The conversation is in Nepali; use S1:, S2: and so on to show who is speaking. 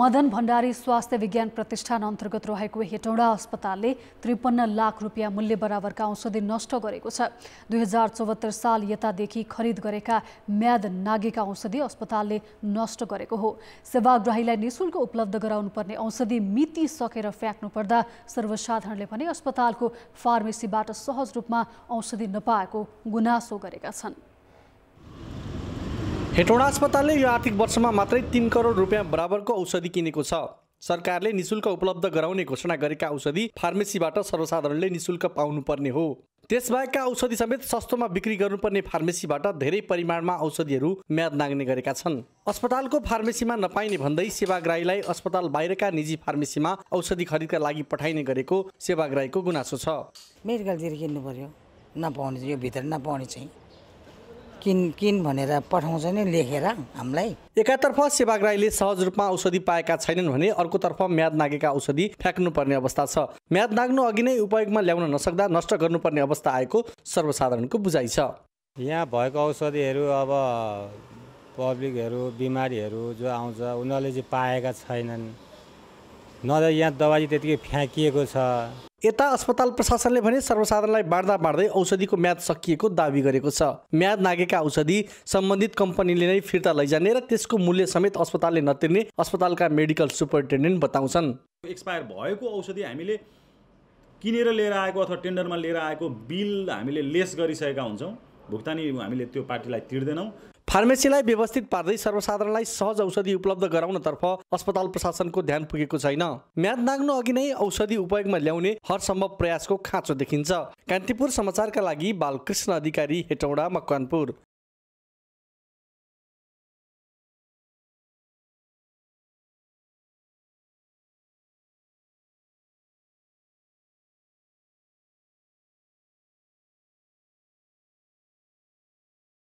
S1: मदन भण्डारी स्वास्थ्य विज्ञान प्रतिष्ठान अन्तर्गत रहेको हेटौँडा अस्पतालले त्रिपन्न लाख रुपियाँ मूल्य बराबरका औषधि नष्ट गरेको छ दुई हजार चौहत्तर साल यतादेखि खरिद गरेका म्याद नागेका औषधि अस्पतालले नष्ट गरेको हो सेवाग्राहीलाई निशुल्क उपलब्ध गराउनुपर्ने औषधि मिति सकेर फ्याँक्नु पर्दा सर्वसाधारणले भने अस्पतालको फार्मेसीबाट सहज रूपमा औषधि नपाएको गुनासो गरेका छन्
S2: हेटौँडा अस्पतालले यो आर्थिक वर्षमा मात्रै तिन करोड रुपियाँ बराबरको औषधि किनेको छ सरकारले निशुल्क उपलब्ध गराउने घोषणा गरेका औषधि फार्मेसीबाट सर्वसाधारणले निशुल्क पाउनुपर्ने हो त्यसबाहेकका औषधि समेत सस्तोमा बिक्री गर्नुपर्ने फार्मेसीबाट धेरै परिमाणमा औषधिहरू म्याद नाग्ने गरेका छन् अस्पतालको फार्मेसीमा नपाइने भन्दै सेवाग्राहीलाई अस्पताल बाहिरका निजी फार्मेसीमा औषधि खरिदका लागि पठाइने गरेको सेवाग्राहीको गुनासो
S3: छ मेडिकलतिर किन्नु पर्यो नपाउने यो भित्र नपाउने चाहिँ किन किन भनेर पठाउँछ नि लेखेर हामीलाई
S2: एकातर्फ सेवाग्राहीले सहज रूपमा औषधि पाएका छैनन् भने अर्कोतर्फ म्याद नागेका औषधि फ्याँक्नुपर्ने अवस्था छ म्याद नाग्नु अघि नै उपयोगमा ल्याउन नसक्दा नष्ट गर्नुपर्ने अवस्था आएको सर्वसाधारणको बुझाइ छ
S4: यहाँ भएको औषधिहरू अब पब्लिकहरू बिमारीहरू जो आउँछ उनीहरूले चाहिँ पाएका छैनन् न त यहाँ दबाई त्यतिकै फ्याँकिएको छ यता अस्पताल
S2: प्रशासनले भने सर्वसाधारणलाई बाँड्दा बाँड्दै औषधिको म्याद सकिएको दावी गरेको छ म्याद नागेका औषधि सम्बन्धित कम्पनीले नै फिर्ता लैजाने र त्यसको मूल्य समेत अस्पतालले नतिर्ने अस्पतालका मेडिकल सुपरिन्टेन्डेन्ट बताउँछन्
S5: एक्सपायर भएको औषधि हामीले किनेर लिएर आएको अथवा टेन्डरमा लिएर आएको बिल हामीले लेस गरिसकेका हुन्छौँ भुक्तानी हामीले त्यो पार्टीलाई तिर्दैनौँ फार्मेसीलाई व्यवस्थित पार्दै सर्वसाधारणलाई सहज औषधि उपलब्ध गराउनतर्फ अस्पताल
S2: प्रशासनको ध्यान पुगेको छैन म्याद नाग्नु अघि नै औषधि उपयोगमा ल्याउने हर सम्भव प्रयासको खाँचो देखिन्छ कान्तिपुर समाचारका लागि बालकृष्ण अधिकारी हेटौडा मकवानपुर